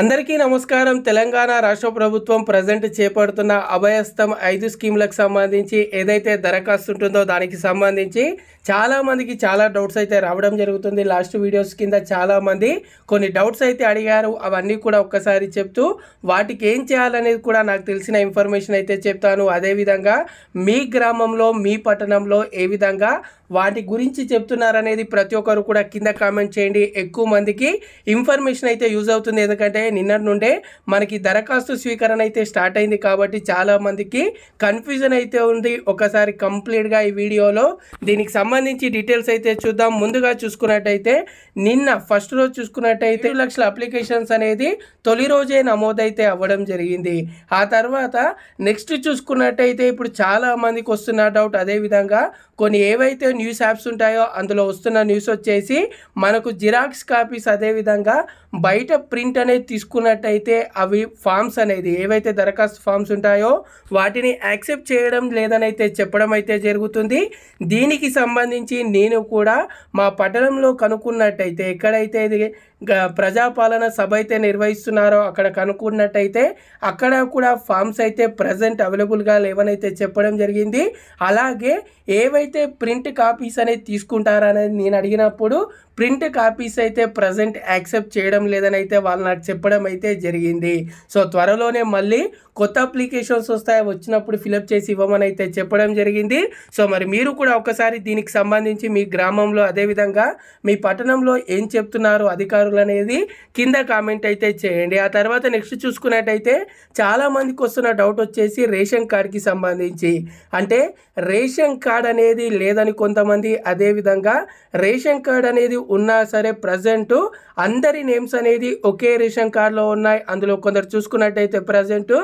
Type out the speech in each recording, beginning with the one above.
అందరికీ నమస్కారం తెలంగాణ రాష్ట్ర ప్రభుత్వం ప్రజెంట్ చేపడుతున్న అభయస్థం ఐదు స్కీములకు సంబంధించి ఏదైతే దరఖాస్తు ఉంటుందో దానికి సంబంధించి చాలామందికి చాలా డౌట్స్ అయితే రావడం జరుగుతుంది లాస్ట్ వీడియోస్ కింద చాలామంది కొన్ని డౌట్స్ అయితే అడిగారు అవన్నీ కూడా ఒక్కసారి చెప్తూ వాటికి ఏం చేయాలనేది కూడా నాకు తెలిసిన ఇన్ఫర్మేషన్ అయితే చెప్తాను అదేవిధంగా మీ గ్రామంలో మీ పట్టణంలో ఏ విధంగా వాటి గురించి చెప్తున్నారనేది ప్రతి ఒక్కరు కూడా కింద కామెంట్ చేయండి ఎక్కువ మందికి ఇన్ఫర్మేషన్ అయితే యూజ్ అవుతుంది ఎందుకంటే నిన్నటి నుండే మనకి దరఖాస్తు స్వీకరణ అయితే స్టార్ట్ అయింది కాబట్టి చాలామందికి కన్ఫ్యూజన్ అయితే ఉంది ఒకసారి కంప్లీట్గా ఈ వీడియోలో దీనికి సంబంధించి డీటెయిల్స్ అయితే చూద్దాం ముందుగా చూసుకున్నట్టయితే నిన్న ఫస్ట్ రోజు చూసుకున్నట్టయితే లక్షల అప్లికేషన్స్ అనేది తొలి రోజే నమోదైతే అవ్వడం జరిగింది ఆ తర్వాత నెక్స్ట్ చూసుకున్నట్టయితే ఇప్పుడు చాలా మందికి వస్తున్న డౌట్ అదేవిధంగా కొన్ని ఏవైతే న్యూస్ యాప్స్ ఉంటాయో అందులో వస్తున్న న్యూస్ వచ్చేసి మనకు జిరాక్స్ కాపీస్ అదేవిధంగా బయట ప్రింట్ అనేది తీసుకున్నట్టయితే అవి ఫామ్స్ అనేది ఏవైతే దరఖాస్తు ఫామ్స్ ఉంటాయో వాటిని యాక్సెప్ట్ చేయడం లేదనైతే చెప్పడం అయితే జరుగుతుంది దీనికి సంబంధించి నేను కూడా మా పట్టణంలో కనుక్కున్నట్టయితే ఎక్కడైతే ఇది ప్రజాపాలన సభ అయితే నిర్వహిస్తున్నారో అక్కడ కనుక్కున్నట్టయితే అక్కడ కూడా ఫామ్స్ అయితే ప్రజెంట్ అవైలబుల్గా లేవనైతే చెప్పడం జరిగింది అలాగే ఏవైతే ప్రింట్ కాపీస్ అనేది తీసుకుంటారనేది నేను అడిగినప్పుడు ప్రింట్ కాపీస్ అయితే ప్రజెంట్ యాక్సెప్ట్ చేయడం లేదని అయితే వాళ్ళు నాకు చెప్పడం అయితే జరిగింది సో త్వరలోనే మళ్ళీ కొత్త అప్లికేషన్స్ వస్తాయి వచ్చినప్పుడు ఫిలప్ చేసి ఇవ్వమని అయితే చెప్పడం జరిగింది సో మరి మీరు కూడా ఒకసారి దీనికి సంబంధించి మీ గ్రామంలో అదేవిధంగా మీ పట్టణంలో ఏం చెప్తున్నారు అధికారులు పొందుతారు అనేది కింద కామెంట్ అయితే చేయండి ఆ తర్వాత నెక్స్ట్ చూసుకున్నట్టయితే చాలామందికి వస్తున్న డౌట్ వచ్చేసి రేషన్ కార్డ్కి సంబంధించి అంటే రేషన్ కార్డ్ అనేది లేదని కొంతమంది అదేవిధంగా రేషన్ కార్డ్ అనేది ఉన్నా సరే ప్రజెంట్ అందరి నేమ్స్ అనేది ఒకే రేషన్ కార్డులో ఉన్నాయి అందులో కొందరు చూసుకున్నట్టయితే ప్రజెంట్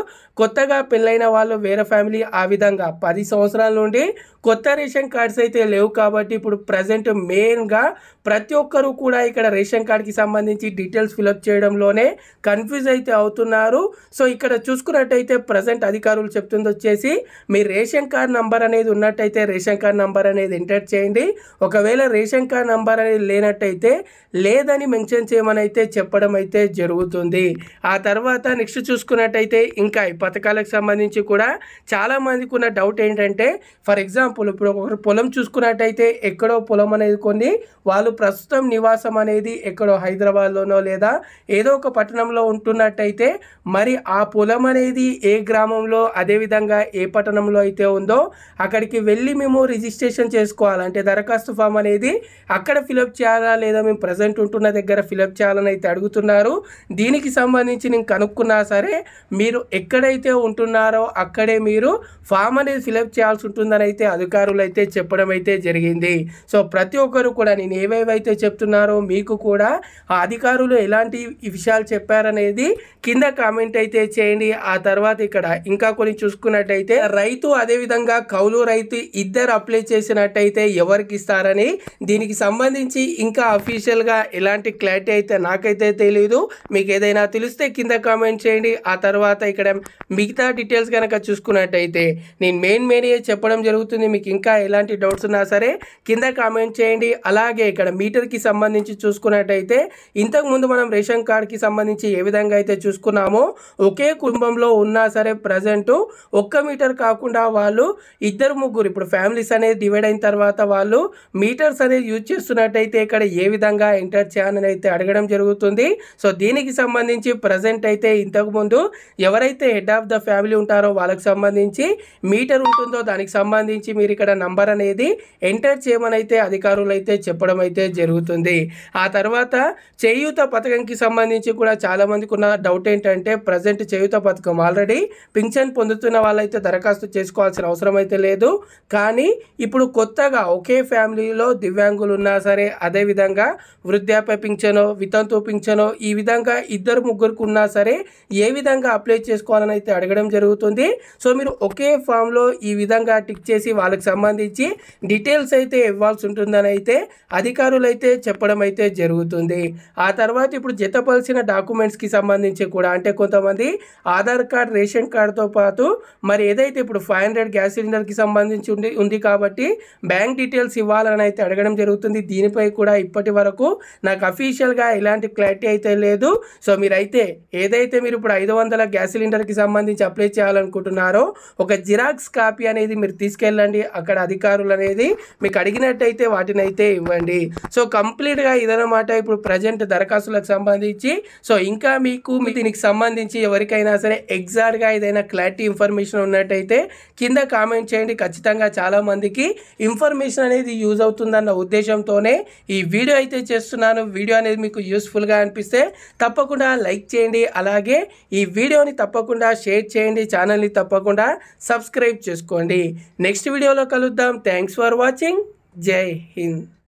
కొత్తగా పెళ్ళైన వాళ్ళు వేరే ఫ్యామిలీ ఆ విధంగా పది సంవత్సరాల నుండి కొత్త రేషన్ కార్డ్స్ అయితే లేవు కాబట్టి ఇప్పుడు ప్రజెంట్ మెయిన్గా ప్రతి ఒక్కరూ కూడా ఇక్కడ రేషన్ కార్డ్కి సంబంధించి సంబంధించి డీటెయిల్స్ ఫిలప్ చేయడంలోనే కన్ఫ్యూజ్ అయితే అవుతున్నారు సో ఇక్కడ చూసుకున్నట్టయితే ప్రజెంట్ అధికారులు చెప్తుంది వచ్చేసి మీ రేషన్ కార్డ్ నంబర్ అనేది ఉన్నట్టయితే రేషన్ కార్డ్ నంబర్ అనేది ఎంటర్ చేయండి ఒకవేళ రేషన్ కార్డ్ నంబర్ అనేది లేనట్టయితే లేదని మెన్షన్ చేయమని అయితే చెప్పడం అయితే జరుగుతుంది ఆ తర్వాత నెక్స్ట్ చూసుకున్నట్టయితే ఇంకా ఈ పథకాలకు సంబంధించి కూడా చాలామందికి ఉన్న డౌట్ ఏంటంటే ఫర్ ఎగ్జాంపుల్ ఇప్పుడు ఒకరు పొలం చూసుకున్నట్టయితే ఎక్కడో పొలం అనేది కొన్ని వాళ్ళు ప్రస్తుతం నివాసం అనేది ఎక్కడో హైదరాబాద్ హైదరాబాద్లోనో లేదా ఏదో ఒక పట్టణంలో ఉంటున్నట్టయితే మరి ఆ పొలం అనేది ఏ గ్రామంలో అదేవిధంగా ఏ పట్టణంలో అయితే ఉందో అక్కడికి వెళ్ళి మేము రిజిస్ట్రేషన్ చేసుకోవాలంటే దరఖాస్తు ఫామ్ అనేది అక్కడ ఫిలప్ చేయాలా లేదా మేము ప్రజెంట్ ఉంటున్న దగ్గర ఫిలప్ చేయాలని అయితే అడుగుతున్నారు దీనికి సంబంధించి నేను కనుక్కున్నా సరే మీరు ఎక్కడైతే ఉంటున్నారో అక్కడే మీరు ఫామ్ అనేది ఫిలప్ చేయాల్సి ఉంటుందని అయితే అధికారులు అయితే చెప్పడం అయితే జరిగింది సో ప్రతి ఒక్కరు కూడా నేను ఏవేవైతే చెప్తున్నారో మీకు కూడా ఆ అధికారులు ఎలాంటి విషయాలు చెప్పారనేది కింద కామెంట్ అయితే చేయండి ఆ తర్వాత ఇక్కడ ఇంకా కొన్ని చూసుకున్నట్టయితే రైతు అదేవిధంగా కౌలు రైతు ఇద్దరు అప్లై చేసినట్టయితే ఎవరికి ఇస్తారని దీనికి సంబంధించి ఇంకా అఫీషియల్గా ఎలాంటి క్లారిటీ అయితే నాకైతే తెలియదు మీకు ఏదైనా తెలిస్తే కింద కామెంట్ చేయండి ఆ తర్వాత ఇక్కడ మిగతా డీటెయిల్స్ కనుక చూసుకున్నట్టయితే నేను మెయిన్ మెయిన్ చెప్పడం జరుగుతుంది మీకు ఇంకా ఎలాంటి డౌట్స్ ఉన్నా సరే కింద కామెంట్ చేయండి అలాగే ఇక్కడ మీటర్కి సంబంధించి చూసుకున్నట్టయితే ఇంతకుముందు మనం రేషన్ కార్డ్కి సంబంధించి ఏ విధంగా అయితే చూసుకున్నామో ఒకే కుటుంబంలో ఉన్నా సరే ప్రజెంట్ ఒక్క మీటర్ కాకుండా వాళ్ళు ఇద్దరు ముగ్గురు ఇప్పుడు ఫ్యామిలీస్ అనేది డివైడ్ అయిన తర్వాత వాళ్ళు మీటర్స్ అనేది యూజ్ చేస్తున్నట్టయితే ఇక్కడ ఏ విధంగా ఎంటర్ చేయాలని అయితే అడగడం జరుగుతుంది సో దీనికి సంబంధించి ప్రజెంట్ అయితే ఇంతకుముందు ఎవరైతే హెడ్ ఆఫ్ ద ఫ్యామిలీ ఉంటారో వాళ్ళకి సంబంధించి మీటర్ ఉంటుందో దానికి సంబంధించి మీరు ఇక్కడ నంబర్ అనేది ఎంటర్ చేయమని అయితే అధికారులు అయితే చెప్పడం అయితే జరుగుతుంది ఆ తర్వాత చేయూత పథకంకి సంబంధించి కూడా చాలామందికి ఉన్న డౌట్ ఏంటంటే ప్రజెంట్ చేయూత పథకం ఆల్రెడీ పింఛన్ పొందుతున్న వాళ్ళైతే దరఖాస్తు చేసుకోవాల్సిన అవసరం అయితే లేదు కానీ ఇప్పుడు కొత్తగా ఒకే ఫ్యామిలీలో దివ్యాంగులు ఉన్నా సరే అదేవిధంగా వృద్ధాప్య పింఛనో వితంతు పింఛనో ఈ విధంగా ఇద్దరు ముగ్గురికి ఉన్నా సరే ఏ విధంగా అప్లై చేసుకోవాలని అయితే అడగడం జరుగుతుంది సో మీరు ఒకే ఫామ్లో ఈ విధంగా టిక్ చేసి వాళ్ళకి సంబంధించి డీటెయిల్స్ అయితే ఇవ్వాల్సి ఉంటుందని అయితే అధికారులు అయితే చెప్పడం అయితే జరుగుతుంది ఆ తర్వాత ఇప్పుడు జతపలసిన డాక్యుమెంట్స్కి సంబంధించి కూడా అంటే కొంతమంది ఆధార్ కార్డ్ రేషన్ కార్డ్తో పాటు మరి ఏదైతే ఇప్పుడు ఫైవ్ హండ్రెడ్ గ్యాస్ సిలిండర్కి సంబంధించి ఉంది ఉంది కాబట్టి బ్యాంక్ డీటెయిల్స్ ఇవ్వాలని అయితే అడగడం జరుగుతుంది దీనిపై కూడా ఇప్పటి వరకు నాకు అఫీషియల్గా ఎలాంటి క్లారిటీ అయితే లేదు సో మీరైతే ఏదైతే మీరు ఇప్పుడు ఐదు వందల గ్యాస్ సిలిండర్కి సంబంధించి అప్లై చేయాలనుకుంటున్నారో ఒక జిరాక్స్ కాపీ అనేది మీరు తీసుకెళ్ళండి అక్కడ అధికారులు అనేది మీకు అడిగినట్టయితే వాటినైతే ఇవ్వండి సో కంప్లీట్గా ఇదనమాట ఇప్పుడు ప్రజెంట్ ఏజెంట్ దరఖాస్తులకు సంబంధించి సో ఇంకా మీకు దీనికి సంబంధించి ఎవరికైనా సరే ఎగ్జాక్ట్గా ఏదైనా క్లారిటీ ఇన్ఫర్మేషన్ ఉన్నట్టయితే కింద కామెంట్ చేయండి ఖచ్చితంగా చాలామందికి ఇన్ఫర్మేషన్ అనేది యూజ్ అవుతుందన్న ఉద్దేశంతోనే ఈ వీడియో అయితే చేస్తున్నాను వీడియో అనేది మీకు యూస్ఫుల్గా అనిపిస్తే తప్పకుండా లైక్ చేయండి అలాగే ఈ వీడియోని తప్పకుండా షేర్ చేయండి ఛానల్ని తప్పకుండా సబ్స్క్రైబ్ చేసుకోండి నెక్స్ట్ వీడియోలో కలుద్దాం థ్యాంక్స్ ఫర్ వాచింగ్ జై హింద్